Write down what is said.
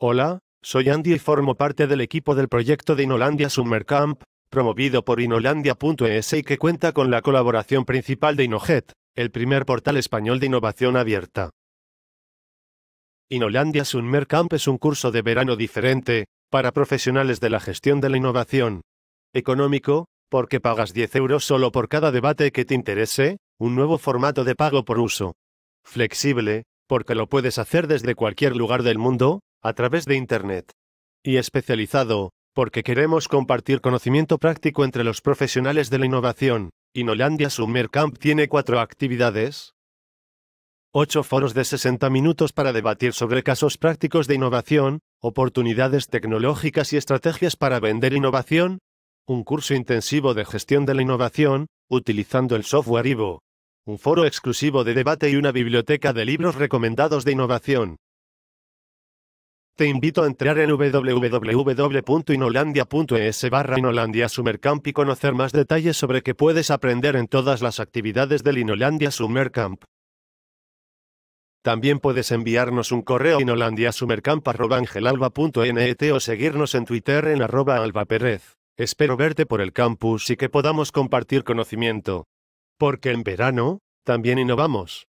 Hola, soy Andy y formo parte del equipo del proyecto de Inolandia Summer Camp, promovido por inolandia.es y que cuenta con la colaboración principal de Inojet, el primer portal español de innovación abierta. Inolandia Summer Camp es un curso de verano diferente, para profesionales de la gestión de la innovación. Económico, porque pagas 10 euros solo por cada debate que te interese, un nuevo formato de pago por uso. Flexible, porque lo puedes hacer desde cualquier lugar del mundo, a través de Internet y especializado, porque queremos compartir conocimiento práctico entre los profesionales de la innovación. Inolandia Summer Camp tiene cuatro actividades. Ocho foros de 60 minutos para debatir sobre casos prácticos de innovación, oportunidades tecnológicas y estrategias para vender innovación. Un curso intensivo de gestión de la innovación, utilizando el software Ivo. Un foro exclusivo de debate y una biblioteca de libros recomendados de innovación. Te invito a entrar en www.inolandia.es barra Inolandia Summercamp y conocer más detalles sobre qué puedes aprender en todas las actividades del Inolandia Summercamp. También puedes enviarnos un correo inolandiasumercamp.angelalba.net o seguirnos en Twitter en arroba Pérez. Espero verte por el campus y que podamos compartir conocimiento. Porque en verano, también innovamos.